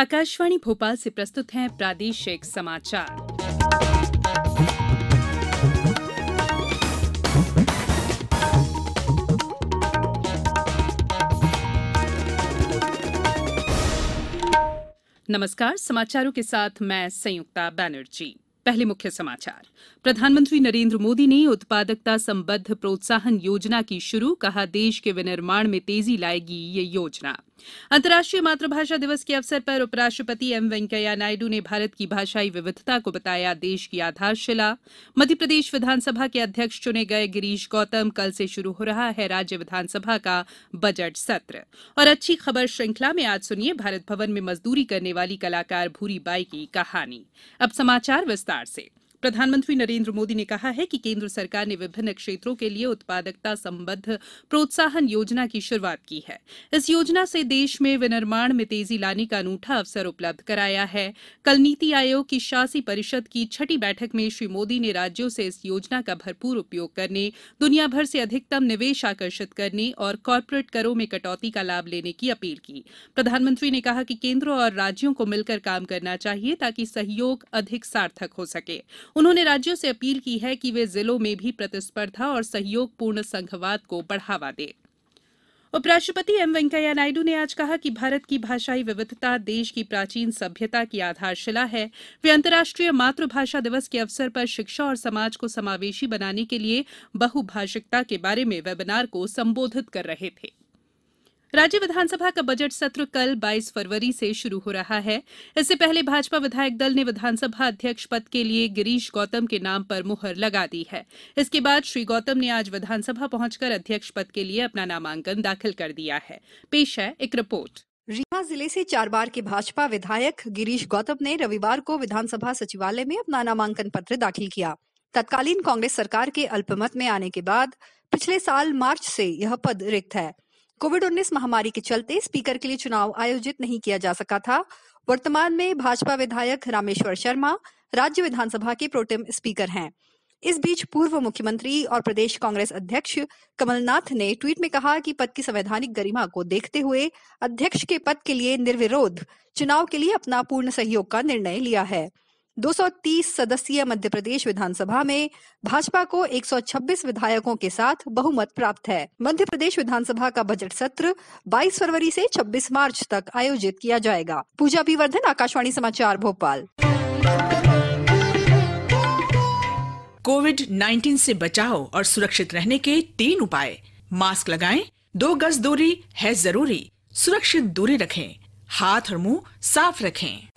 आकाशवाणी भोपाल से प्रस्तुत हैं प्रादेशिक समाचार नमस्कार समाचारों के साथ मैं संयुक्ता बैनर्जी पहले मुख्य समाचार प्रधानमंत्री नरेंद्र मोदी ने उत्पादकता संबद्ध प्रोत्साहन योजना की शुरू कहा देश के विनिर्माण में तेजी लाएगी ये योजना अंतर्राष्ट्रीय मातृभाषा दिवस के अवसर पर उपराष्ट्रपति एम वेंकैया नायडू ने भारत की भाषाई विविधता को बताया देश की आधारशिला मध्यप्रदेश विधानसभा के अध्यक्ष चुने गए गिरीश गौतम कल से शुरू हो रहा है राज्य विधानसभा का बजट सत्र और अच्छी खबर श्रृंखला में आज सुनिए भारत भवन में मजदूरी करने वाली कलाकार भूरी बाई की कहानी अब समाचार विस्तार से प्रधानमंत्री नरेन्द्र मोदी ने कहा है कि केन्द्र सरकार ने विभिन्न क्षेत्रों के लिए उत्पादकता संबद्ध प्रोत्साहन योजना की शुरूआत की है इस योजना से देश में विनिर्माण में तेजी लाने का अनूठा अवसर उपलब्ध कराया है कल नीति आयोग की शासी परिषद की छठी बैठक में श्री मोदी ने राज्यों से इस योजना का भरपूर उपयोग करने दुनिया भर से अधिकतम निवेश आकर्षित करने और कॉरपोरेट करों में कटौती का लाभ लेने की अपील की प्रधानमंत्री ने कहा कि केंद्र और राज्यों को मिलकर काम करना चाहिए ताकि सहयोग अधिक सार्थक हो सके उन्होंने राज्यों से अपील की है कि वे जिलों में भी प्रतिस्पर्धा और सहयोगपूर्ण संघवाद को बढ़ावा दें उपराष्ट्रपति एम वेंकैया नायडू ने आज कहा कि भारत की भाषाई विविधता देश की प्राचीन सभ्यता की आधारशिला है वे अंतर्राष्ट्रीय मातृभाषा दिवस के अवसर पर शिक्षा और समाज को समावेशी बनाने के लिए बहुभाषिकता के बारे में वेबिनार को संबोधित कर रहे थे राज्य विधानसभा का बजट सत्र कल बाईस फरवरी से शुरू हो रहा है इससे पहले भाजपा विधायक दल ने विधानसभा अध्यक्ष पद के लिए गिरीश गौतम के नाम पर मुहर लगा दी है इसके बाद श्री गौतम ने आज विधानसभा पहुंचकर अध्यक्ष पद के लिए अपना नामांकन दाखिल कर दिया है पेश है एक रिपोर्ट रीवा जिले से चार बार के भाजपा विधायक गिरीश गौतम ने रविवार को विधानसभा सचिवालय में अपना नामांकन पत्र दाखिल किया तत्कालीन कांग्रेस सरकार के अल्पमत में आने के बाद पिछले साल मार्च से यह पद रिक्त है कोविड 19 महामारी के चलते स्पीकर के लिए चुनाव आयोजित नहीं किया जा सका था वर्तमान में भाजपा विधायक रामेश्वर शर्मा राज्य विधानसभा के प्रोटेम स्पीकर हैं इस बीच पूर्व मुख्यमंत्री और प्रदेश कांग्रेस अध्यक्ष कमलनाथ ने ट्वीट में कहा कि पद की संवैधानिक गरिमा को देखते हुए अध्यक्ष के पद के लिए निर्विरोध चुनाव के लिए अपना पूर्ण सहयोग का निर्णय लिया है 230 सदस्यीय मध्य प्रदेश विधानसभा में भाजपा को 126 विधायकों के साथ बहुमत प्राप्त है मध्य प्रदेश विधानसभा का बजट सत्र 22 फरवरी से 26 मार्च तक आयोजित किया जाएगा पूजा वर्धन आकाशवाणी समाचार भोपाल कोविड 19 से बचाव और सुरक्षित रहने के तीन उपाय मास्क लगाएं, दो गज दूरी है जरूरी सुरक्षित दूरी रखें हाथ और मुंह साफ रखें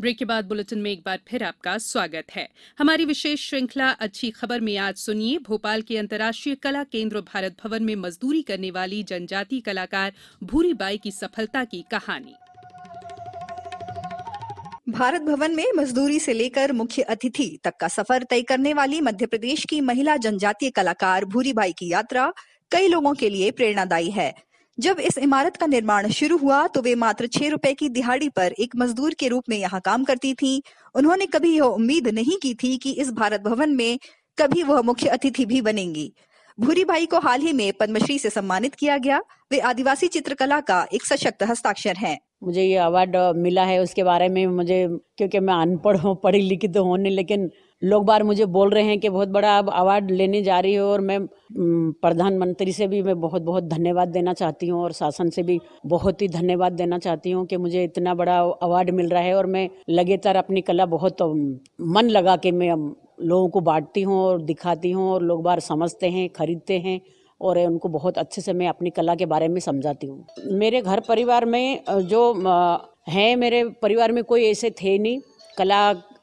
ब्रेक के बाद बुलेटिन में एक बार फिर आपका स्वागत है हमारी विशेष श्रृंखला अच्छी खबर में आज सुनिए भोपाल के अंतर्राष्ट्रीय कला केंद्र भारत भवन में मजदूरी करने वाली जनजातीय कलाकार भूरी बाई की सफलता की कहानी भारत भवन में मजदूरी से लेकर मुख्य अतिथि तक का सफर तय करने वाली मध्य प्रदेश की महिला जनजातीय कलाकार भूरी बाई की यात्रा कई लोगों के लिए प्रेरणादायी है जब इस इमारत का निर्माण शुरू हुआ तो वे मात्र छह रुपए की दिहाड़ी पर एक मजदूर के रूप में यहाँ काम करती थी उन्होंने कभी यह उम्मीद नहीं की थी कि इस भारत भवन में कभी वह मुख्य अतिथि भी बनेंगी भूरी भाई को हाल ही में पद्मश्री से सम्मानित किया गया वे आदिवासी चित्रकला का एक सशक्त हस्ताक्षर हैं। मुझे ये अवार्ड मिला है उसके बारे में मुझे क्योंकि मैं अनपढ़ हूँ पढ़ी लिखी तो हूँ लेकिन लोग बार मुझे बोल रहे हैं कि बहुत बड़ा अब अवार्ड लेने जा रही हो और मैं प्रधानमंत्री से भी मैं बहुत बहुत धन्यवाद देना चाहती हूँ और शासन से भी बहुत ही धन्यवाद देना चाहती हूँ कि मुझे इतना बड़ा अवार्ड मिल रहा है और मैं लगातार अपनी कला बहुत मन लगा के मैं लोगों को बांटती हूँ और दिखाती हूँ और लोग बार समझते हैं खरीदते हैं और उनको बहुत अच्छे से मैं अपनी कला के बारे में समझाती हूँ मेरे घर परिवार में जो है मेरे परिवार में कोई ऐसे थे नहीं कला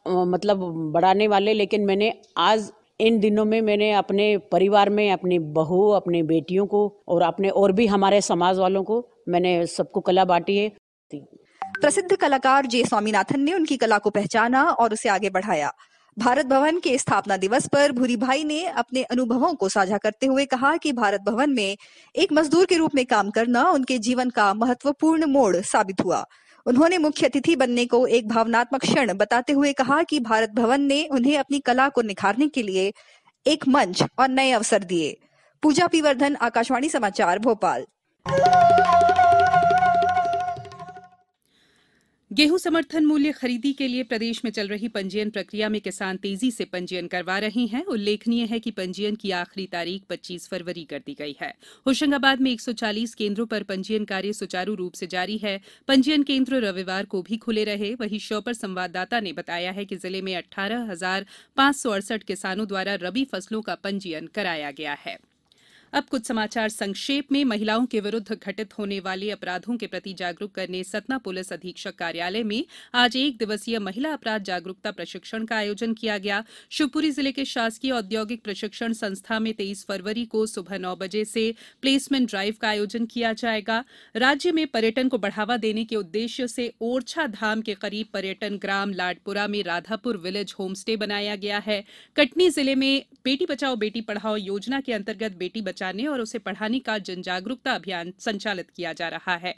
मतलब बढ़ाने वाले लेकिन मैंने आज इन दिनों में मैंने अपने परिवार में अपनी बहू अपनी बेटियों को और अपने और भी हमारे समाज वालों को मैंने सबको कला बांटी है प्रसिद्ध कलाकार जे स्वामीनाथन ने उनकी कला को पहचाना और उसे आगे बढ़ाया भारत भवन के स्थापना दिवस पर भूरी भाई ने अपने अनुभवों को साझा करते हुए कहा कि भारत भवन में एक मजदूर के रूप में काम करना उनके जीवन का महत्वपूर्ण मोड़ साबित हुआ उन्होंने मुख्य अतिथि बनने को एक भावनात्मक क्षण बताते हुए कहा कि भारत भवन ने उन्हें अपनी कला को निखारने के लिए एक मंच और नए अवसर दिए पूजा पीवर्धन आकाशवाणी समाचार भोपाल गेहूं समर्थन मूल्य खरीदी के लिए प्रदेश में चल रही पंजीयन प्रक्रिया में किसान तेजी से पंजीयन करवा रहे हैं उल्लेखनीय है कि पंजीयन की आखिरी तारीख 25 फरवरी कर दी गई है होशंगाबाद में 140 केंद्रों पर पंजीयन कार्य सुचारू रूप से जारी है पंजीयन केंद्र रविवार को भी खुले रहे वहीं श्योपर संवाददाता ने बताया है कि जिले में अठारह किसानों द्वारा रबी फसलों का पंजीयन कराया गया है अब कुछ समाचार संक्षेप में महिलाओं के विरुद्ध घटित होने वाले अपराधों के प्रति जागरूक करने सतना पुलिस अधीक्षक कार्यालय में आज एक दिवसीय महिला अपराध जागरूकता प्रशिक्षण का आयोजन किया गया शिवपुरी जिले के शासकीय औद्योगिक प्रशिक्षण संस्था में तेईस फरवरी को सुबह नौ बजे से प्लेसमेंट ड्राइव का आयोजन किया जाएगा राज्य में पर्यटन को बढ़ावा देने के उद्देश्य से ओरछा धाम के करीब पर्यटन ग्राम लाडपुरा में राधापुर विलेज होमस्टे बनाया गया है कटनी जिले में बेटी बचाओ बेटी पढ़ाओ योजना के अंतर्गत बेटी बचाओ करने और उसे पढ़ाने का जन जागरूकता अभियान संचालित किया जा रहा है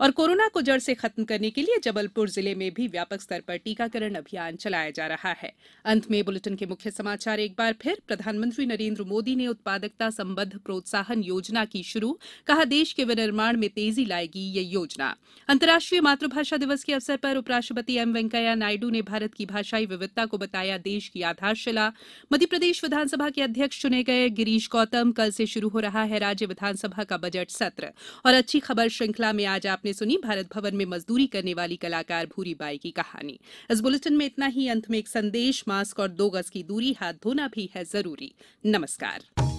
और कोरोना को जड़ से खत्म करने के लिए जबलपुर जिले में भी व्यापक स्तर पर टीकाकरण अभियान चलाया जा रहा है अंत में बुलेटिन के मुख्य समाचार एक बार फिर प्रधानमंत्री नरेंद्र मोदी ने उत्पादकता संबद्ध प्रोत्साहन योजना की शुरू कहा देश के विनिर्माण में तेजी लाएगी ये योजना अंतर्राष्ट्रीय मातृभाषा दिवस के अवसर पर उपराष्ट्रपति एम वेंकैया नायडू ने भारत की भाषाई विविधता को बताया देश की आधारशिला मध्यप्रदेश विधानसभा के अध्यक्ष चुने गए गिरीश गौतम कल से शुरू हो रहा है राज्य विधानसभा का बजट सत्र और अच्छी खबर श्रृंखला में आज आप आपने सुनी भारत भवन में मजदूरी करने वाली कलाकार भूरी बाई की कहानी इस बुलेटिन में इतना ही अंत में एक संदेश मास्क और दो गज की दूरी हाथ धोना भी है जरूरी नमस्कार